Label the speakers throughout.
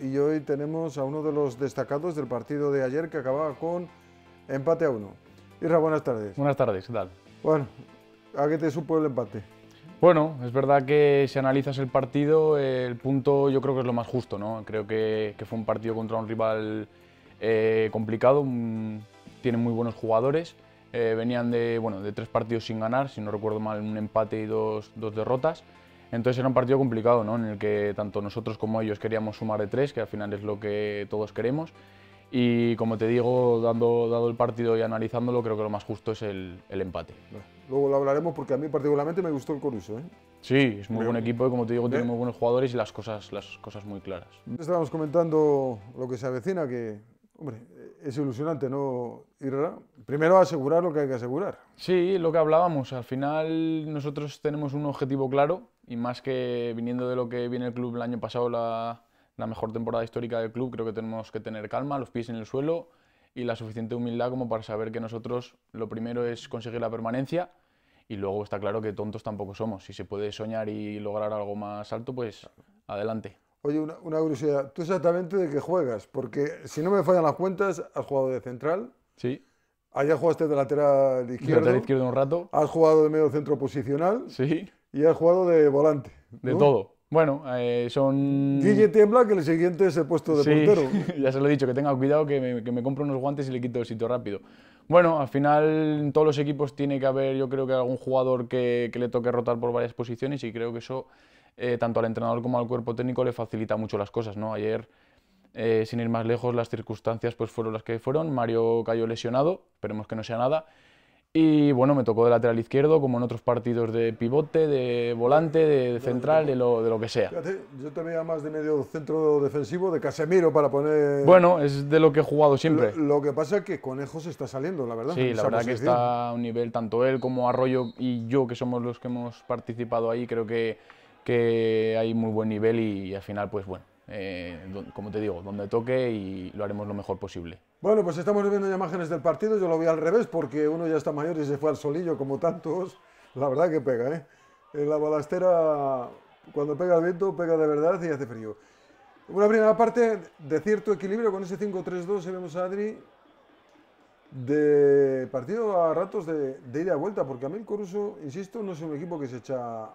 Speaker 1: y hoy tenemos a uno de los destacados del partido de ayer que acababa con empate a uno. Irra, buenas tardes.
Speaker 2: Buenas tardes, ¿qué tal? Bueno,
Speaker 1: ¿a qué te supo el empate?
Speaker 2: Bueno, es verdad que si analizas el partido, el punto yo creo que es lo más justo, ¿no? Creo que, fue un partido contra un rival eh, complicado, tiene muy buenos jugadores, eh, venían de, bueno, de tres partidos sin ganar, si no recuerdo mal, un empate y dos, dos derrotas. Entonces era un partido complicado, ¿no? en el que tanto nosotros como ellos queríamos sumar de tres, que al final es lo que todos queremos. Y como te digo, dando, dado el partido y analizándolo, creo que lo más justo es el, empate.
Speaker 1: Luego lo hablaremos porque a mí particularmente me gustó el Coruso.
Speaker 2: ¿eh? Sí, es muy buen equipo y como te digo, tiene ¿Eh? muy buenos jugadores y las cosas, las cosas muy claras.
Speaker 1: Estábamos comentando lo que se avecina, que hombre, es ilusionante, ¿no, Primero asegurar lo que hay que asegurar.
Speaker 2: Sí, lo que hablábamos, al final nosotros tenemos un objetivo claro y más que viniendo de lo que viene el club el año pasado, la, mejor temporada histórica del club, creo que tenemos que tener calma, los pies en el suelo y la suficiente humildad como para saber que nosotros lo primero es conseguir la permanencia y luego está claro que tontos tampoco somos. Si se puede soñar y lograr algo más alto, pues adelante.
Speaker 1: Oye, una, curiosidad. ¿Tú exactamente de qué juegas? Porque si no me fallan las cuentas, has jugado de central. Sí. Allá jugaste de lateral izquierdo. Lateral izquierdo un rato. Has jugado de medio centro posicional. Sí y ha jugado de volante. De todo.
Speaker 2: Bueno, eh, son... Guille
Speaker 1: tiembla que el siguiente es el
Speaker 2: puesto de sí, ya se lo he dicho, que tenga cuidado que me, que unos guantes y le quito el sitio rápido. Bueno, al final en todos los equipos tiene que haber yo creo que algún jugador que, le toque rotar por varias posiciones y creo que eso eh, tanto al entrenador como al cuerpo técnico le facilita mucho las cosas, ¿no? Ayer, eh, sin ir más lejos, las circunstancias pues fueron las que fueron. Mario cayó lesionado, esperemos que no sea nada. Y bueno, me tocó de lateral izquierdo, como en otros partidos de pivote, de volante, de, central, de lo, de lo, que sea.
Speaker 1: yo te veía más de medio centro defensivo, de Casemiro para poner. Bueno,
Speaker 2: es de lo que he jugado siempre.
Speaker 1: Lo, que pasa es que Conejo se está saliendo, la verdad. Sí, la verdad que está
Speaker 2: a un nivel, tanto él como Arroyo y yo, que somos los que hemos participado ahí, creo que, que hay muy buen nivel y, al final, pues bueno, eh, como te digo, donde toque y lo haremos lo mejor posible.
Speaker 1: Bueno, pues estamos viendo imágenes del partido, yo lo vi al revés porque uno ya está mayor y se fue al solillo como tantos. La verdad que pega, ¿eh? La balastera, cuando pega el viento, pega de verdad y hace frío. Una primera parte de cierto equilibrio con ese 5-3-2, si vemos a Adri, de partido a ratos de, ida y vuelta, porque a mí el Coruso, insisto, no es un equipo que se echa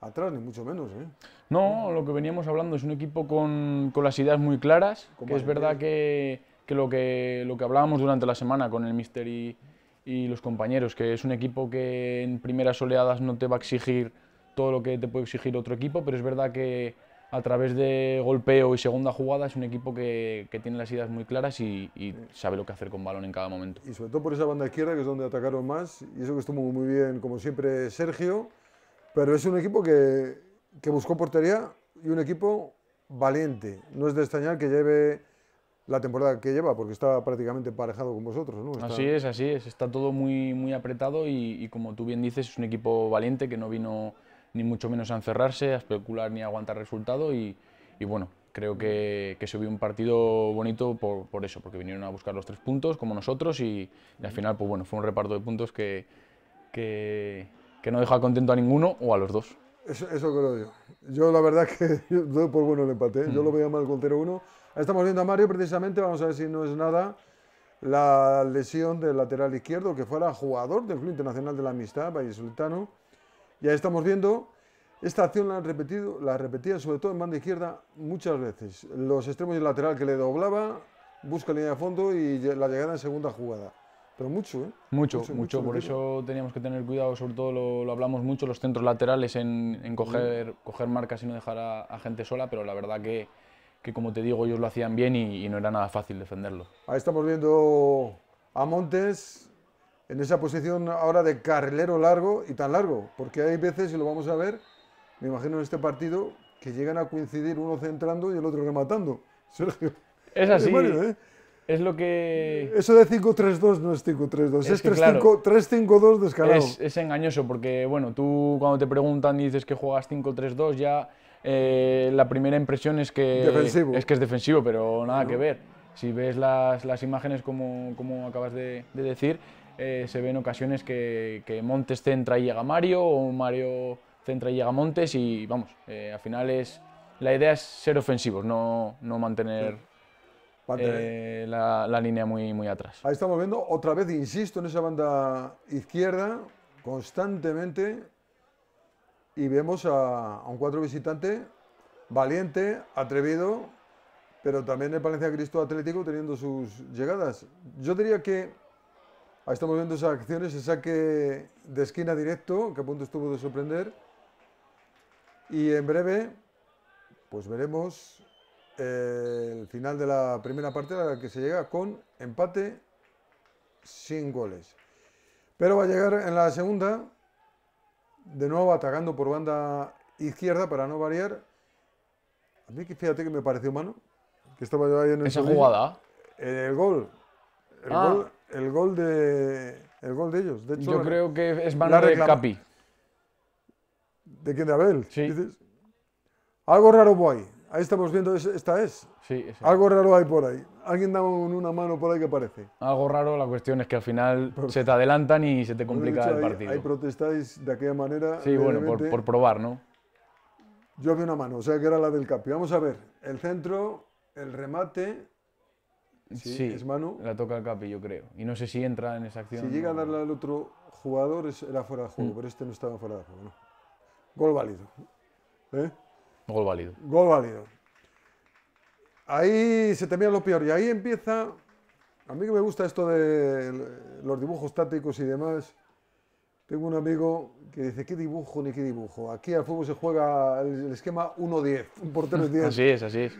Speaker 1: atrás, ni mucho menos. ¿eh?
Speaker 2: No, lo que veníamos hablando es un equipo con, con las ideas muy claras, que es verdad que que lo que, lo que hablábamos durante la semana con el mister y, los compañeros, que es un equipo que en primeras oleadas no te va a exigir todo lo que te puede exigir otro equipo, pero es verdad que a través de golpeo y segunda jugada es un equipo que, que tiene las ideas muy claras y, sabe lo que hacer con balón en cada momento. Y sobre
Speaker 1: todo por esa banda izquierda, que es donde atacaron más, y eso que estuvo muy bien, como siempre, Sergio, pero es un equipo que, que buscó portería y un equipo valiente. No es de extrañar que lleve la temporada que lleva, porque está prácticamente emparejado con vosotros, ¿no? Así
Speaker 2: es, así es. Está todo muy, muy apretado y, como tú bien dices, es un equipo valiente que no vino ni mucho menos a encerrarse, a especular ni a aguantar resultado y, bueno, creo que, se vio un partido bonito por, eso, porque vinieron a buscar los tres puntos como nosotros y, al final, pues bueno, fue un reparto de puntos que, que, no dejó contento a ninguno o a los dos.
Speaker 1: Eso, creo yo. Yo la verdad que doy por bueno el empate. ¿eh? Yo lo mm. voy a llamar con 0-1. Estamos viendo a Mario precisamente, vamos a ver si no es nada, la lesión del lateral izquierdo, que fuera jugador del Club Internacional de la Amistad, Valle Sultano. Y ahí estamos viendo, esta acción la han repetido, la repetían sobre todo en banda izquierda muchas veces. Los extremos y el lateral que le doblaba, busca línea de fondo y la llegada en segunda jugada. Pero mucho, ¿eh? Mucho, mucho. por
Speaker 2: eso teníamos que tener cuidado, sobre todo lo, hablamos mucho, los centros laterales, en, coger, marcas y no dejar a, gente sola, pero la verdad que, que, como te digo, ellos lo hacían bien y, no era nada fácil defenderlo.
Speaker 1: Ahí estamos viendo a Montes en esa posición ahora de carrilero largo y tan largo, porque hay veces, y lo vamos a ver, me imagino en este partido, que llegan a coincidir uno centrando y el otro rematando. Es así. ¿eh? es lo que... Eso de 5-3-2 no es 5-3-2, es, es 3-5-2 claro, descarado.
Speaker 2: Es, engañoso porque, bueno, tú cuando te preguntan y dices que juegas 5-3-2 ya eh, la primera impresión es que, es que es defensivo, pero nada que ver. Si ves las, imágenes como, acabas de, decir, eh, se ven ocasiones que, Montes centra y llega Mario o Mario centra y llega Montes y vamos, eh, al final es... La idea es ser ofensivos, no, mantener... ¿eh? Eh, la, línea muy, muy atrás.
Speaker 1: Ahí estamos viendo, otra vez, insisto, en esa banda izquierda, constantemente, y vemos a, un cuatro visitante valiente, atrevido, pero también el Palencia Cristo Atlético teniendo sus llegadas. Yo diría que ahí estamos viendo esas acciones, ese saque de esquina directo, que a punto estuvo de sorprender, y en breve, pues veremos eh, el final de la primera parte a la que se llega con empate sin goles. Pero va a llegar en la segunda, de nuevo atacando por banda izquierda para no variar. A mí fíjate que me pareció humano que en Esa jugada. Eh, el, ah. gol. El, gol, de el gol de ellos. De hecho, yo creo que es mano de Capi. ¿De quién? ¿De Abel? Sí. Algo raro por ahí. Ahí estamos viendo, esta es.
Speaker 2: Sí, Algo
Speaker 1: raro hay por ahí. Alguien da una mano por ahí que parece.
Speaker 2: Algo raro, la cuestión es que al final se te adelantan y se te complica el partido. Ahí,
Speaker 1: protestáis de aquella manera. Sí, bueno, por, probar, ¿no? Yo vi una mano, o sea que era la del Capi. Vamos a ver, el centro, el remate.
Speaker 2: Sí, es mano. La toca el Capi, yo creo. Y no sé si entra en esa acción. Si llega a
Speaker 1: darle al otro jugador, era fuera de juego, mm. pero este no estaba fuera de juego, Gol válido. ¿Eh?
Speaker 2: Gol válido. Gol
Speaker 1: válido. Ahí se temía lo peor y ahí empieza... A mí que me gusta esto de los dibujos tácticos y demás. Tengo un amigo que dice, ¿qué dibujo ni qué dibujo? Aquí al fútbol se juega el esquema 1-10, un portero 10. así es, así es.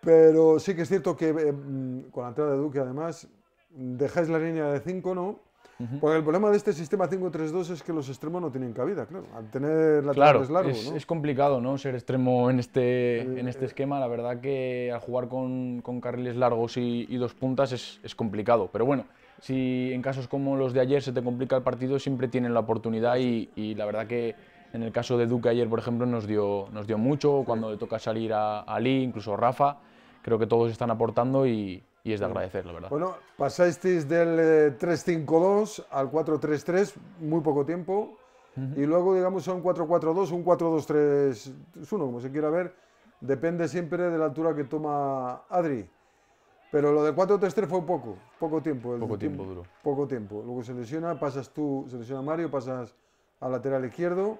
Speaker 1: Pero sí que es cierto que eh, mm, con la entrada de Duque, además, dejáis la línea de 5, ¿no? el problema de este sistema 5-3-2 es que los extremos no tienen cabida, claro. Al tener laterales largos. Es,
Speaker 2: es complicado, ¿no? Ser extremo en este, eh, en este eh. esquema. La verdad que al jugar con, con carriles largos y, dos puntas es, complicado. Pero bueno, si en casos como los de ayer se te complica el partido, siempre tienen la oportunidad y, la verdad que en el caso de Duque ayer, por ejemplo, nos dio, nos dio mucho, cuando le toca salir a, Ali, incluso Rafa, creo que todos están aportando y, y es de agradecer, la verdad. Bueno,
Speaker 1: pasasteis del 3-5-2 eh, al 4-3-3, muy poco tiempo, y luego, digamos, a un 4-4-2, un 4-2-3-1, como se quiera ver, depende siempre de la altura que toma Adri. Pero lo del 4-3-3 fue poco, poco tiempo. El poco tiempo, duro. Poco tiempo. Luego se lesiona, pasas tú, se lesiona Mario, pasas al lateral izquierdo.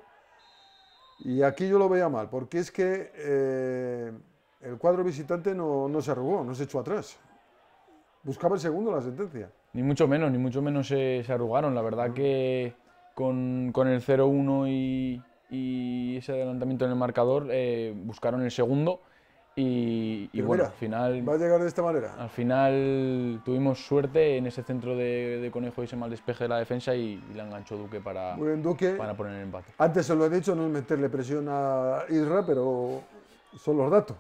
Speaker 1: Y aquí yo lo veía mal, porque es que eh, el cuadro visitante no, no se arrugó, no se echó atrás buscaba el segundo la sentencia.
Speaker 2: Ni mucho menos, ni mucho menos se, arrugaron. La verdad que con, con el 0-1 y, ese adelantamiento en el marcador eh, buscaron el segundo. Y, bueno, al final. Va a
Speaker 1: llegar de esta manera.
Speaker 2: Al final tuvimos suerte en ese centro de, de Conejo y ese mal despeje de la defensa y, le la enganchó Duque para, Duque, para poner el empate.
Speaker 1: Antes se lo he dicho, no es meterle presión a Isra, pero son los datos.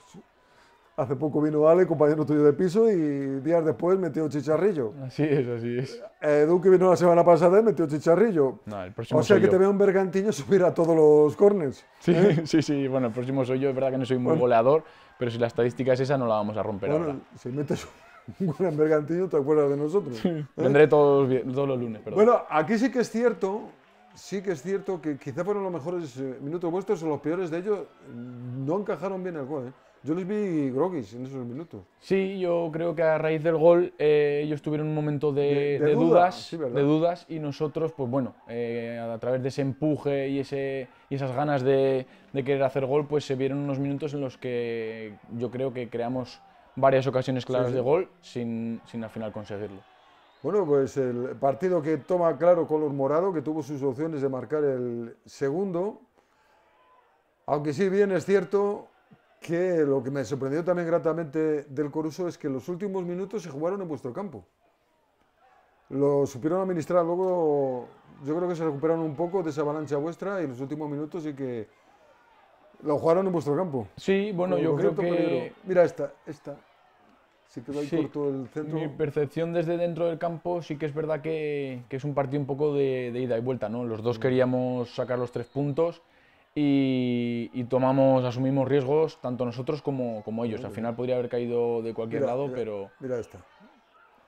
Speaker 1: Hace poco vino Ale, compañero tuyo de piso, y días después metió chicharrillo.
Speaker 2: Así es, así es.
Speaker 1: Edu, eh, vino la semana pasada, y metió chicharrillo.
Speaker 2: el próximo o sea que te veo
Speaker 1: un bergantiño subir a todos los
Speaker 2: corners. Sí, ¿eh? sí, sí. Bueno, el próximo soy yo. Es verdad que no soy muy goleador, pero si la estadística es esa, no la vamos a romper bueno, ahora.
Speaker 1: Si metes un en bergantiño, te acuerdas de nosotros. ¿eh? Vendré
Speaker 2: todos, todos los lunes, perdón. Bueno,
Speaker 1: aquí sí que es cierto sí que es cierto que quizá fueron los mejores minutos vuestros o los peores de ellos. No encajaron bien el gol. ¿eh? Yo les vi groguis en esos minutos.
Speaker 2: Sí, yo creo que a raíz del gol eh, ellos tuvieron un momento de, dudas, de dudas y nosotros, pues bueno, eh, a través de ese empuje y, ese, esas ganas de, querer hacer gol, pues se vieron unos minutos en los que yo creo que creamos varias ocasiones claras de gol sin, sin al final conseguirlo. Bueno, pues
Speaker 1: el partido que toma claro color morado, que tuvo sus opciones de marcar el segundo, aunque sí bien es cierto que lo que me sorprendió también gratamente del Coruso es que los últimos minutos se jugaron en vuestro campo. Lo supieron administrar, luego yo creo que se recuperaron un poco de esa avalancha vuestra y los últimos minutos y que lo jugaron en vuestro campo. Sí, bueno, yo creo que...
Speaker 2: Mira esta, esta.
Speaker 1: Sí que sí. corto el centro. Mi
Speaker 2: percepción desde dentro del campo sí que es verdad que, que es un partido un poco de, de, ida y vuelta, ¿no? Los dos mm. queríamos sacar los tres puntos y, tomamos, asumimos riesgos tanto nosotros como, como ellos. Al final podría haber caído de cualquier lado, pero. Mira esta.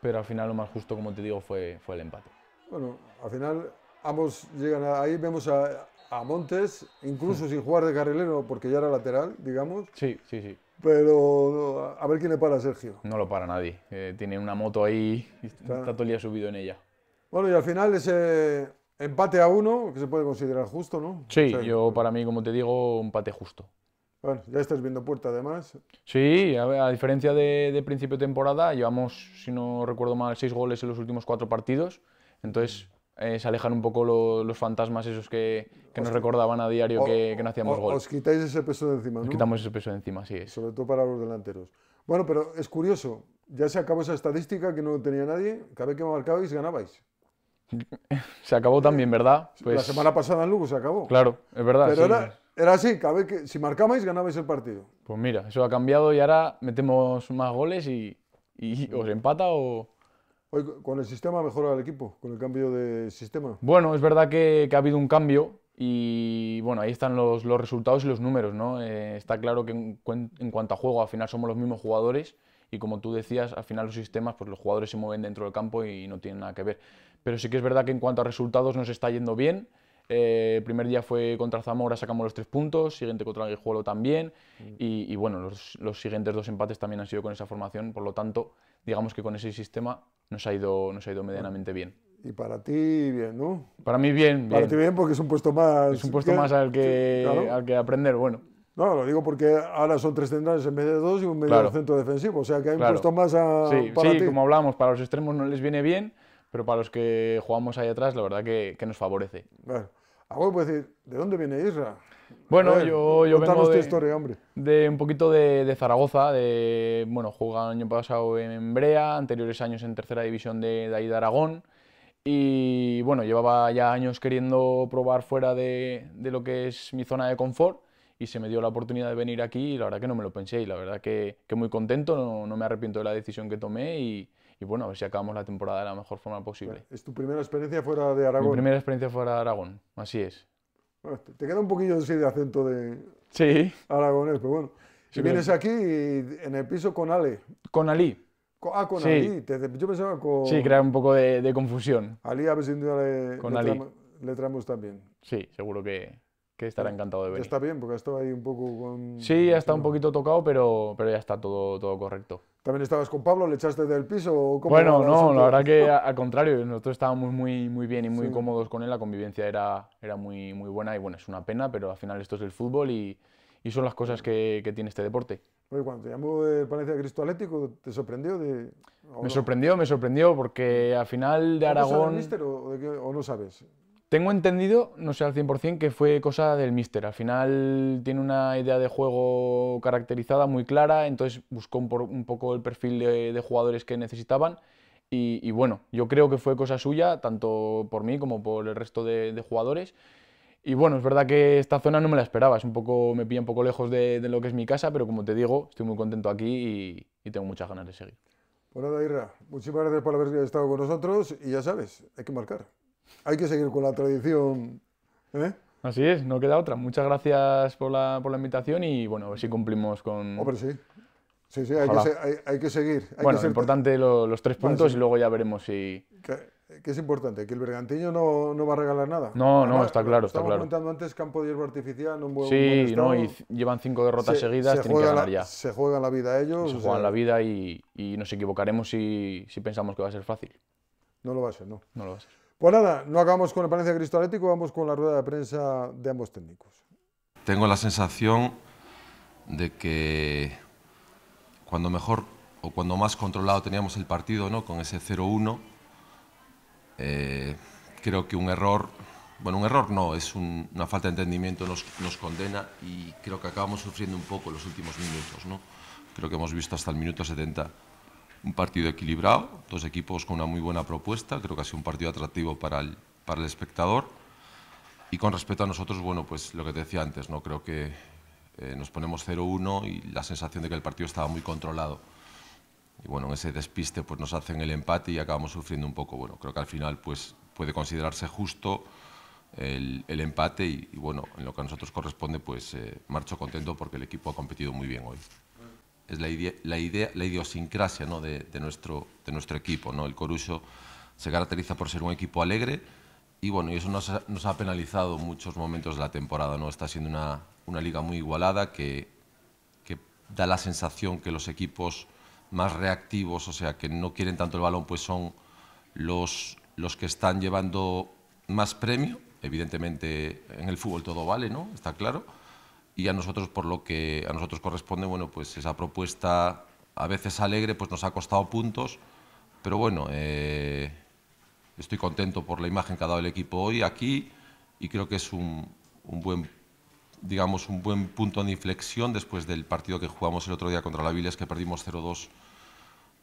Speaker 2: Pero al final lo más justo, como te digo, fue, fue el empate.
Speaker 1: Bueno, al final ambos llegan ahí, vemos a, Montes, incluso sin jugar de carrilero, porque ya era lateral, digamos.
Speaker 2: Sí, sí, sí.
Speaker 1: Pero a ver quién le para Sergio.
Speaker 2: No lo para nadie. Eh, tiene una moto ahí y está el día subido en ella.
Speaker 1: Bueno, y al final ese Empate a uno, que se puede considerar justo, ¿no?
Speaker 2: Sí, yo para mí, como te digo, un empate justo.
Speaker 1: Bueno, ya estás viendo puerta además.
Speaker 2: Sí, a, diferencia de, principio de temporada, llevamos, si no recuerdo mal, seis goles en los últimos cuatro partidos. Entonces, eh, se alejan un poco los fantasmas esos que, nos recordaban a diario que, no hacíamos goles. Os quitáis ese peso de encima, ¿no? quitamos ese peso de encima, sí. Sobre todo para los delanteros.
Speaker 1: Bueno, pero es curioso, ya se acabó esa estadística que no tenía nadie, cada vez que marcabais ganabais.
Speaker 2: Se acabó también, ¿verdad? La pues semana
Speaker 1: pasada en Lugo se acabó. Claro, es verdad. Pero era, era, así, que, si marcabais ganabais el partido.
Speaker 2: Pues mira, eso ha cambiado y ahora metemos más goles y, os empata o... Hoy, ¿Con el sistema mejora el equipo?
Speaker 1: ¿Con el cambio de sistema?
Speaker 2: Bueno, es verdad que, ha habido un cambio y bueno, ahí están los, resultados y los números, ¿no? Eh, está claro que en, en, cuanto a juego, al final somos los mismos jugadores y como tú decías, al final los sistemas, pues los jugadores se mueven dentro del campo y no tienen nada que ver pero sí que es verdad que en cuanto a resultados nos está yendo bien. Eh, el primer día fue contra Zamora, sacamos los tres puntos, siguiente contra Guijuelo también, mm. y, bueno, los, siguientes dos empates también han sido con esa formación, por lo tanto, digamos que con ese sistema nos ha ido, nos ha ido medianamente bien.
Speaker 1: Y para ti, bien, ¿no?
Speaker 2: Para mí, bien. Para ti,
Speaker 1: bien, porque es un puesto más. Es un puesto más al que, que aprender, bueno. No, lo digo porque ahora son tres centrales en vez de dos y un medio centro defensivo. O sea que hay un puesto más a, sí, sí como
Speaker 2: hablábamos, para los extremos no les viene bien pero para los que jugamos ahí atrás, la verdad que, nos favorece.
Speaker 1: Bueno, pues, decir, eh, ¿de dónde viene Isra? Bueno, yo, yo vengo de, historia, hombre.
Speaker 2: de un poquito de, Zaragoza, de, bueno, jugaba el año pasado en Brea, anteriores años en tercera división de, ahí de Aragón, y bueno, llevaba ya años queriendo probar fuera de, lo que es mi zona de confort, y se me dio la oportunidad de venir aquí y la verdad que no me lo pensé y la verdad que, muy contento, no, no, me arrepiento de la decisión que tomé y, y bueno, a ver si acabamos la temporada de la mejor forma posible. ¿Es
Speaker 1: tu primera experiencia fuera de Aragón? Mi primera
Speaker 2: experiencia fuera de Aragón, así es.
Speaker 1: te queda un poquillo así de acento de sí. aragonés, pero bueno. Si vienes aquí en el piso con
Speaker 2: Ale. Con Ali.
Speaker 1: Ah, con Ali. yo pensaba con... Sí, crea un
Speaker 2: poco de, confusión.
Speaker 1: Ali, a ver si le, también.
Speaker 2: Sí, seguro que, que estará encantado de venir. Está
Speaker 1: bien, porque ha estado ahí un poco con... Sí, ha está un
Speaker 2: poquito tocado, pero, pero ya está todo, todo correcto.
Speaker 1: ¿También estabas con Pablo? ¿Le echaste del piso? bueno, no, la verdad que
Speaker 2: al contrario, nosotros estábamos muy, muy bien y muy cómodos con él, la convivencia era, era muy, muy buena y bueno, es una pena, pero al final esto es el fútbol y, y son las cosas que, que tiene este deporte.
Speaker 1: Oye, cuando te llamó de Cristo Atlético, ¿te sorprendió? De, me
Speaker 2: sorprendió, me sorprendió, porque al final de Aragón...
Speaker 1: o no sabes?
Speaker 2: Tengo entendido, no sé al 100%, que fue cosa del Mister. Al final tiene una idea de juego caracterizada muy clara, entonces buscó un, poco el perfil de, jugadores que necesitaban. Y, bueno, yo creo que fue cosa suya, tanto por mí como por el resto de, jugadores. Y bueno, es verdad que esta zona no me la esperaba, es un poco, me pilla un poco lejos de, lo que es mi casa, pero como te digo, estoy muy contento aquí y, tengo muchas ganas de seguir.
Speaker 1: Bueno, pues Irra, muchísimas gracias por haber estado con nosotros y ya sabes, hay que marcar hay que seguir con la tradición. ¿eh?
Speaker 2: Así es, no queda otra. Muchas gracias por la, por la invitación y bueno, si cumplimos con... Hombre, sí. Sí, sí, hay,
Speaker 1: que, seguir. bueno, es importante
Speaker 2: los tres puntos y luego ya veremos si...
Speaker 1: ¿Qué es importante, que el Bergantiño no, no va a regalar nada. No, no, está claro, está claro. comentando antes campo de hierba artificial, un buen, Sí, no, y llevan cinco
Speaker 2: derrotas seguidas, se tienen que ganar la, ya. Se
Speaker 1: juegan la vida ellos. Se juegan eh. la
Speaker 2: vida y, y, nos equivocaremos si, si pensamos que va a ser fácil.
Speaker 1: No lo va a ser, no. No lo va a ser. Pues nada, no acabamos con la apariencia de Atlético, vamos con la rueda de prensa de ambos técnicos.
Speaker 3: Tengo la sensación de que cuando mejor o cuando más controlado teníamos el partido, ¿no? con ese 0-1, eh, creo que un error, bueno, un error no, es una falta de entendimiento, nos, nos, condena y creo que acabamos sufriendo un poco los últimos minutos. ¿no? Creo que hemos visto hasta el minuto 70 un partido equilibrado, dos equipos con una muy buena propuesta, creo que ha sido un partido atractivo para el, para el espectador. Y con respecto a nosotros, bueno, pues lo que te decía antes, no creo que eh, nos ponemos 0-1 y la sensación de que el partido estaba muy controlado. Y bueno, en ese despiste pues nos hacen el empate y acabamos sufriendo un poco. Bueno, creo que al final pues puede considerarse justo el, empate y, bueno, en lo que a nosotros corresponde pues eh, marcho contento porque el equipo ha competido muy bien hoy es la, idiosincrasia de, nuestro, equipo. El Coruso se caracteriza por ser un equipo alegre y bueno, y eso nos ha, nos ha penalizado muchos momentos de la temporada. ¿no? Está siendo una, liga muy igualada que, da la sensación que los equipos más reactivos, o sea, que no quieren tanto el balón, pues son los, los que están llevando más premio. Evidentemente en el fútbol todo vale, ¿no? Está claro y a nosotros por lo que a nosotros corresponde, bueno, pues esa propuesta a veces alegre, pues nos ha costado puntos, pero bueno, eh, estoy contento por la imagen que ha dado el equipo hoy aquí y creo que es un, buen digamos un buen punto de inflexión después del partido que jugamos el otro día contra la Viles que perdimos 0-2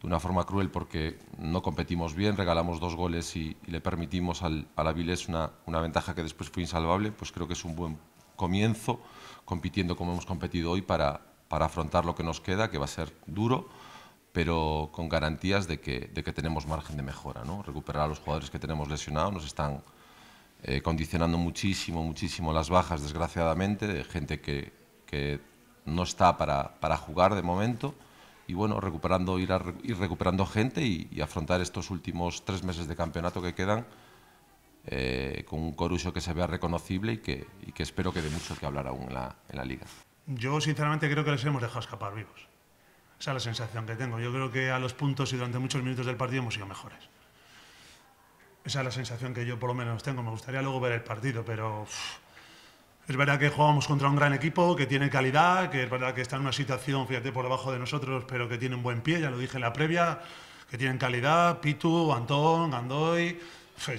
Speaker 3: de una forma cruel porque no competimos bien, regalamos dos goles y, le permitimos a la Viles una, una ventaja que después fue insalvable, pues creo que es un buen comienzo compitiendo como hemos competido hoy para, para afrontar lo que nos queda, que va a ser duro, pero con garantías de que, de que tenemos margen de mejora. ¿no? Recuperar a los jugadores que tenemos lesionados nos están eh, condicionando muchísimo, muchísimo las bajas, desgraciadamente, de gente que, que no está para, para, jugar de momento. Y bueno, recuperando, ir, ir recuperando gente y afrontar estos últimos tres meses de campeonato que quedan eh, con un Coruso que se vea reconocible y que, espero que dé mucho que hablar
Speaker 4: aún en la, liga. Yo sinceramente creo que les hemos dejado escapar vivos. Esa es la sensación que tengo. Yo creo que a los puntos y durante muchos minutos del partido hemos sido mejores. Esa es la sensación que yo por lo menos tengo. Me gustaría luego ver el partido, pero es verdad que jugamos contra un gran equipo, que tiene calidad, que es verdad que está en una situación, fíjate, por debajo de nosotros, pero que tiene un buen pie, ya lo dije en la previa, que tienen calidad, Pitu, Antón, Gandoy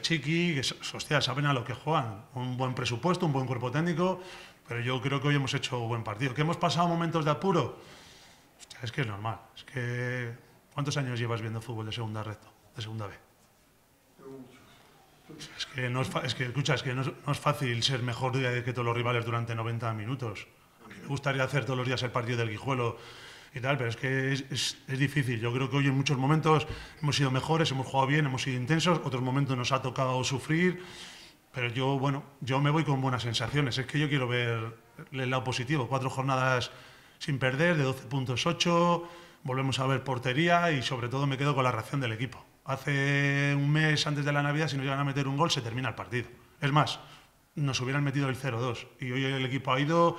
Speaker 4: Chiqui, que hostia, saben a lo que juegan. Un buen presupuesto, un buen cuerpo técnico, pero yo creo que hoy hemos hecho un buen partido. ¿Que hemos pasado momentos de apuro? es que es normal. Es que, ¿cuántos años llevas viendo fútbol de segunda recto, de segunda B? Es que, no es, es que, escucha, es que no es, fácil ser mejor que todos los rivales durante 90 minutos. me gustaría hacer todos los días el partido del Guijuelo y tal, pero es que es, difícil. Yo creo que hoy en muchos momentos hemos sido mejores, hemos jugado bien, hemos sido intensos, otros momentos nos ha tocado sufrir, pero yo, bueno, yo me voy con buenas sensaciones. Es que yo quiero ver el lado positivo. Cuatro jornadas sin perder, de 12.8. puntos volvemos a ver portería y sobre todo me quedo con la reacción del equipo. Hace un mes antes de la Navidad, si no llegan a meter un gol, se termina el partido. Es más, nos hubieran metido el 0-2 y hoy el equipo ha ido,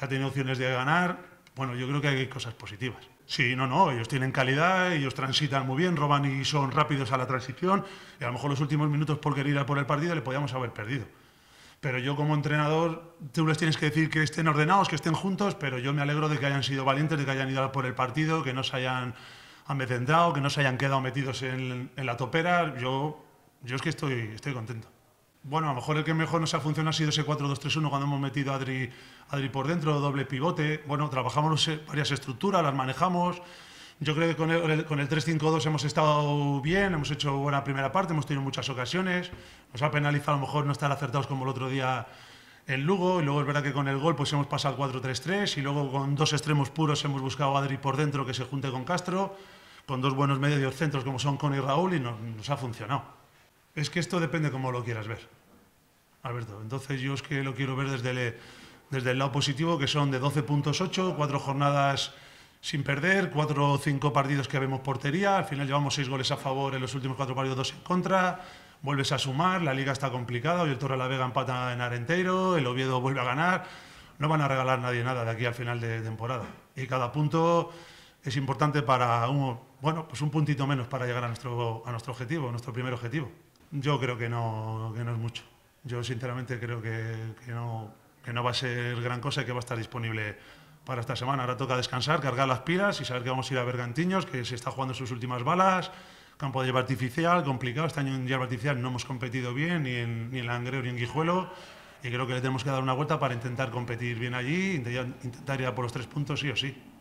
Speaker 4: ha tenido opciones de ganar, bueno, yo creo que hay cosas positivas. Sí, no, no, ellos tienen calidad, ellos transitan muy bien, roban y son rápidos a la transición, y a lo mejor los últimos minutos por querer ir a por el partido le podíamos haber perdido. Pero yo como entrenador, tú les tienes que decir que estén ordenados, que estén juntos, pero yo me alegro de que hayan sido valientes, de que hayan ido a por el partido, que no se hayan amedrentado, que no se hayan quedado metidos en, la topera. Yo, yo es que estoy, estoy contento. Bueno, a lo mejor el que mejor nos ha funcionado ha sido ese 4-2-3-1 cuando hemos metido a Adri, por dentro, doble pivote. Bueno, trabajamos eh, varias estructuras, las manejamos. Yo creo que con el, tres el 3-5-2 hemos estado bien, hemos hecho buena primera parte, hemos tenido muchas ocasiones. Nos ha penalizado a lo mejor no estar acertados como el otro día en Lugo. Y luego es verdad que con el gol pues hemos pasado al 4-3-3 y luego con dos extremos puros hemos buscado a Adri por dentro que se junte con Castro, con dos buenos medios centros como son con y Raúl y nos ha funcionado. Es que esto depende cómo lo quieras ver, Alberto. Entonces yo es que lo quiero ver desde el, lado positivo, que son de 12.8, cuatro jornadas sin perder, cuatro o cinco partidos que habemos portería, al final llevamos seis goles a favor en los últimos cuatro partidos, dos en contra, vuelves a sumar, la liga está complicada, hoy el Torre la Vega empata en Arenteiro, el Oviedo vuelve a ganar, no van a regalar nadie nada de aquí al final de temporada. Y cada punto es importante para un, bueno, pues un puntito menos para llegar a nuestro, a nuestro objetivo, nuestro primer objetivo. Yo creo que no, es mucho. Yo sinceramente creo que, no, va a ser gran cosa y que va a estar disponible para esta semana. Ahora toca descansar, cargar las pilas y saber que vamos a ir a Bergantiños, que se está jugando sus últimas balas, campo de Lleva artificial, complicado. Este año en hierba artificial no hemos competido bien, ni en, ni en Langreo ni en Guijuelo. Y creo que le tenemos que dar una vuelta para intentar competir bien allí, intentar ir a por los tres puntos sí o sí.